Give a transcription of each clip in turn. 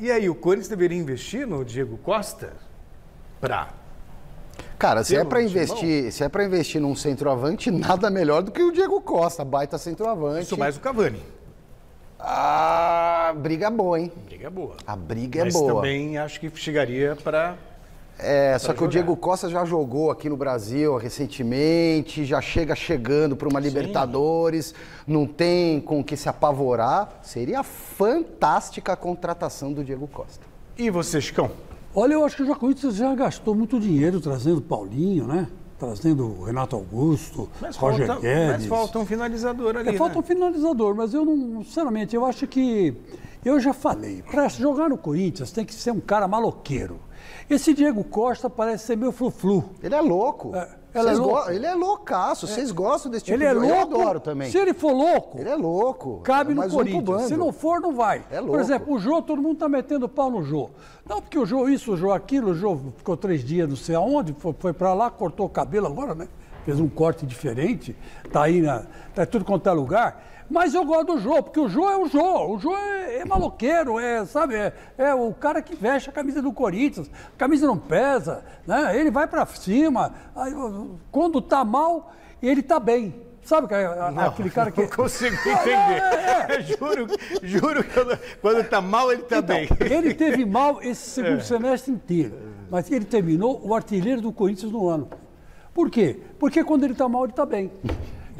E aí, o Corinthians deveria investir no Diego Costa Pra? Cara, se é para investir, se é para investir num centroavante, nada melhor do que o Diego Costa, baita centroavante. Isso mais o Cavani. A ah, briga boa, hein? Briga boa. A briga é Mas é boa. Mas também acho que chegaria para é, só que o Diego Costa já jogou aqui no Brasil recentemente, já chega chegando para uma Libertadores, não tem com que se apavorar. Seria fantástica a contratação do Diego Costa. E você, Chicão? Olha, eu acho que o Jacuípe já gastou muito dinheiro trazendo Paulinho, né? Trazendo Renato Augusto, mas Roger falta, Guedes. Mas falta um finalizador é, ali. É, né? Falta um finalizador, mas eu não, sinceramente, eu acho que eu já falei, para jogar no Corinthians tem que ser um cara maloqueiro. Esse Diego Costa parece ser meu fluflu. Ele é louco. É, é louco. Ele é loucaço. É. Vocês é. gostam desse tipo ele é de é louco. Eu adoro também. Se ele for louco... Ele é louco. Cabe é no Corinthians. Um Se não for, não vai. É louco. Por exemplo, o Jô, todo mundo tá metendo pau no Jô. Não, porque o Jô isso, o Jô aquilo, o Jô ficou três dias não sei aonde, foi, foi para lá, cortou o cabelo agora, né? fez um corte diferente, tá aí na, tá tudo quanto é lugar. Mas eu gosto do Jô, porque o Jô é o Jô. O Jô é, é maloqueiro, é, sabe, é, é, o cara que veste a camisa do Corinthians. A camisa não pesa, né? Ele vai para cima. Aí, quando tá mal, ele tá bem. Sabe é, é, não, aquele cara que. Não consigo ah, é, entender. É, é. juro, juro que eu, quando está mal, ele está então, bem. Ele teve mal esse segundo semestre inteiro. Mas ele terminou o artilheiro do Corinthians no ano. Por quê? Porque quando ele está mal, ele está bem.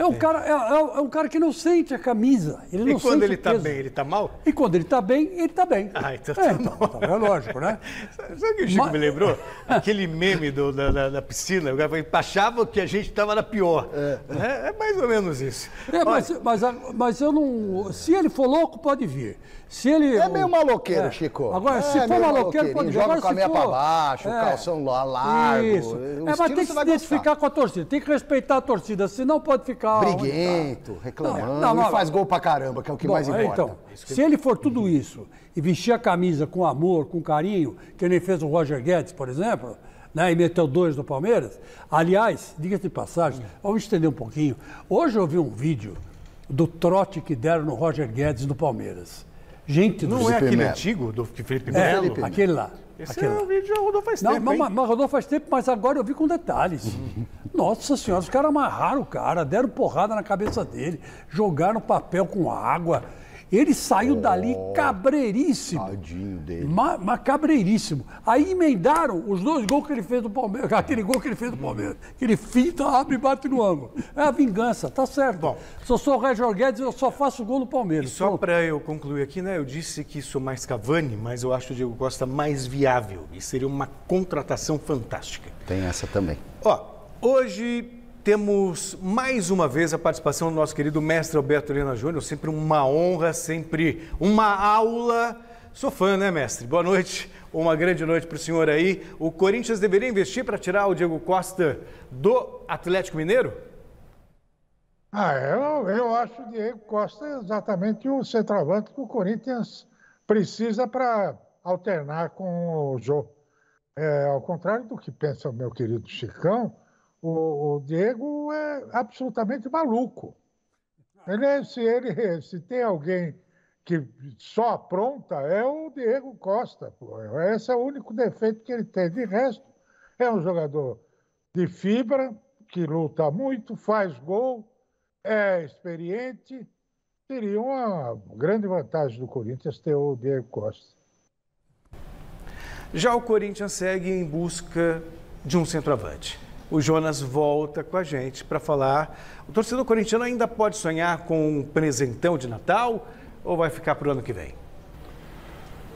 É um, é. cara, é, é, é, um cara que não sente a camisa. Ele e quando sente ele está bem, ele está mal? E quando ele está bem, ele está bem. Ah, então é, tá é, então, tá, é lógico, né? Sabe o que o Chico Mas... me lembrou? Aquele meme do, da, da, da, piscina, o cara achava que a gente estava na pior. É. É, é. mais ou menos isso. É, mas, mas, mas eu não. Se ele for louco, pode vir. Se ele, é meio maloqueiro, é. Chico. Agora, é, se for maloqueiro, pode jogar. Joga com a meia para baixo, é. calção largo. Isso. É, mas tem que se identificar com a torcida, tem que respeitar a torcida, senão pode ficar tal. Briguento, reclamando. Não, não, não, faz gol pra caramba, que é o que bom, mais é, importa. Então, se ele for tudo isso e vestir a camisa com amor, com carinho, que nem fez o Roger Guedes, por exemplo, né, e meteu dois no Palmeiras. Aliás, diga-se de passagem, vamos estender um pouquinho. Hoje eu vi um vídeo do trote que deram no Roger Guedes no Palmeiras. Gente Não é aquele Melo. antigo, do Felipe é, Melo? É, Felipe Aquele lá. Esse é aquele é, lá. vídeo rodou faz não, tempo, mas, mas, rodou faz tempo, mas agora eu vi com detalhes. Nossa senhora, os caras amarraram o cara, deram porrada na cabeça dele, jogaram papel com água. Ele saiu oh, dali cabreiríssimo. Tadinho dele. Mas ma cabreiríssimo. Aí emendaram os dois gols que ele fez do Palmeiras. Aquele gol que ele fez do Palmeiras. Ele finta, abre e bate no ângulo. É a vingança, tá certo. Bom, se eu sou o Régio Guedes, eu só faço gol no Palmeiras. E só para eu concluir aqui, né? Eu disse que sou mais Cavani, mas eu acho o Diego Costa mais viável. E seria uma contratação fantástica. Tem essa também. Ó, Hoje temos mais uma vez a participação do nosso querido mestre Alberto Helena Júnior, sempre uma honra, sempre uma aula. Sou fã, né, mestre? Boa noite, uma grande noite para o senhor aí. O Corinthians deveria investir para tirar o Diego Costa do Atlético Mineiro? Ah, eu, eu acho que Diego Costa é exatamente o centroavante que o Corinthians precisa para alternar com o Jô. É, ao contrário do que pensa o meu querido Chicão, o, o Diego é absolutamente maluco. Ele, é, se, ele, se tem alguém que só apronta, é o Diego Costa. Esse é o único defeito que ele tem. De resto, é um jogador de fibra, que luta muito, faz gol, é experiente. Seria uma grande vantagem do Corinthians ter o Diego Costa. Já o Corinthians segue em busca de um centroavante o Jonas volta com a gente para falar. O torcedor corintiano ainda pode sonhar com um presentão de Natal ou vai ficar para o ano que vem?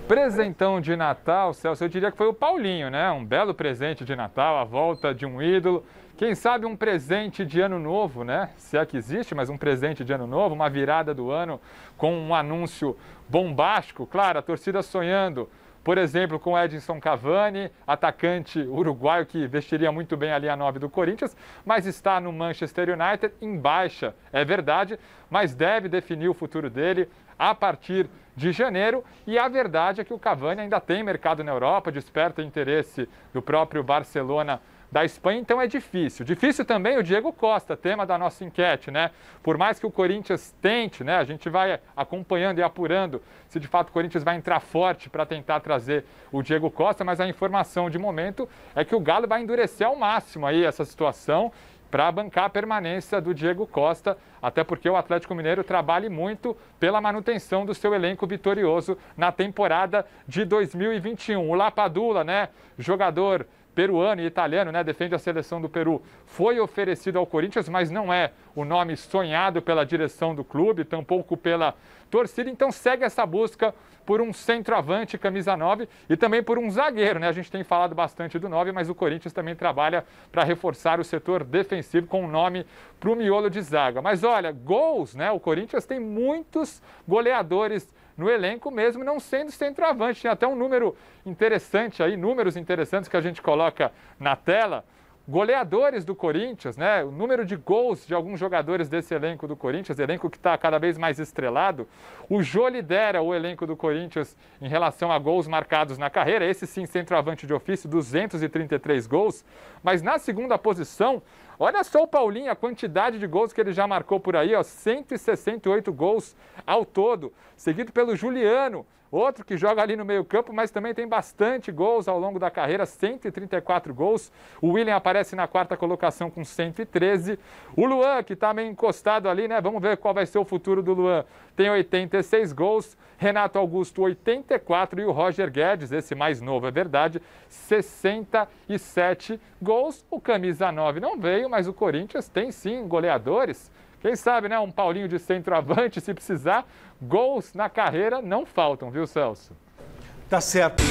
Presentão de Natal, Celso, eu diria que foi o Paulinho, né? Um belo presente de Natal, a volta de um ídolo. Quem sabe um presente de ano novo, né? Se é que existe, mas um presente de ano novo, uma virada do ano com um anúncio bombástico. Claro, a torcida sonhando por exemplo, com Edinson Cavani, atacante uruguaio que vestiria muito bem ali a 9 do Corinthians, mas está no Manchester United em baixa, é verdade, mas deve definir o futuro dele a partir de janeiro. E a verdade é que o Cavani ainda tem mercado na Europa, desperta interesse do próprio Barcelona da Espanha, então é difícil. Difícil também o Diego Costa, tema da nossa enquete, né? Por mais que o Corinthians tente, né? A gente vai acompanhando e apurando se de fato o Corinthians vai entrar forte para tentar trazer o Diego Costa, mas a informação de momento é que o Galo vai endurecer ao máximo aí essa situação para bancar a permanência do Diego Costa, até porque o Atlético Mineiro trabalha muito pela manutenção do seu elenco vitorioso na temporada de 2021. O Lapadula, né, jogador peruano e italiano, né, defende a seleção do Peru, foi oferecido ao Corinthians, mas não é o nome sonhado pela direção do clube, tampouco pela torcida. Então segue essa busca por um centroavante, camisa 9, e também por um zagueiro, né? A gente tem falado bastante do 9, mas o Corinthians também trabalha para reforçar o setor defensivo com um nome para o miolo de zaga. Mas olha, gols, né? O Corinthians tem muitos goleadores no elenco mesmo, não sendo centroavante. Tem até um número interessante aí, números interessantes que a gente coloca na tela. Goleadores do Corinthians, né? O número de gols de alguns jogadores desse elenco do Corinthians, elenco que está cada vez mais estrelado. O Jô lidera o elenco do Corinthians em relação a gols marcados na carreira. Esse sim, centroavante de ofício, 233 gols. Mas na segunda posição Olha só o Paulinho, a quantidade de gols que ele já marcou por aí, ó, 168 gols ao todo, seguido pelo Juliano, outro que joga ali no meio-campo, mas também tem bastante gols ao longo da carreira, 134 gols. O William aparece na quarta colocação com 113. O Luan, que está meio encostado ali, né? Vamos ver qual vai ser o futuro do Luan. Tem 86 gols, Renato Augusto 84 e o Roger Guedes, esse mais novo, é verdade, 67 gols. O camisa 9 não veio mas o Corinthians tem sim goleadores. Quem sabe, né? Um Paulinho de centroavante, se precisar, gols na carreira não faltam, viu, Celso? Tá certo.